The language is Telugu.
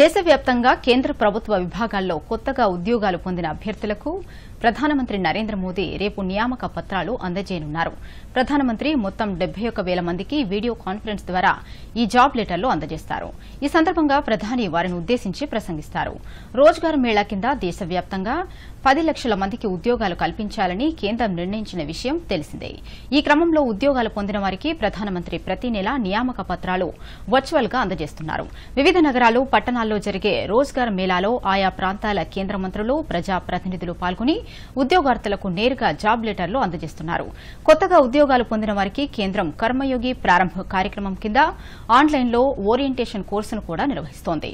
దేశవ్యాప్తంగా కేంద్ర ప్రభుత్వ విభాగాల్లో కొత్తగా ఉద్యోగాలు పొందిన అభ్యర్థులకు ప్రధానమంత్రి నరేంద్ర మోదీ రేపు నియామక పత్రాలు అందజేయనున్నారు ప్రధానమంత్రి మొత్తం డెబ్బై ఒక వేల మందికి వీడియో కాన్ఫరెన్స్ ద్వారా ఈ జాబ్ లెటర్లు అందజేస్తారు ఈ సందర్భంగా ప్రధాని వారిని ఉద్దేశించి ప్రసంగిస్తారు రోజ్గార్ మేళా కింద దేశవ్యాప్తంగా పది లక్షల మందికి ఉద్యోగాలు కల్పించాలని కేంద్రం నిర్ణయించిన విషయం తెలిసిందే ఈ క్రమంలో ఉద్యోగాలు పొందిన వారికి ప్రధానమంత్రి ప్రతి నెలా నియామక పత్రాలు వర్చువల్గా అందజేస్తున్నారు వివిధ నగరాలు పట్టణాలు రాజధానిలో జరిగే రోజ్గార్ మేళాలో ఆయా ప్రాంతాల కేంద్ర మంత్రులు ప్రజాప్రతినిధులు పాల్గొని ఉద్యోగార్థులకు నేరుగా జాబ్ లెటర్లు అందజేస్తున్నారు కొత్తగా ఉద్యోగాలు పొందిన వారికి కేంద్రం కర్మయోగి ప్రారంభ కార్యక్రమం కింద ఆన్లైన్లో ఓరియంటేషన్ కోర్సును కూడా నిర్వహిస్తోంది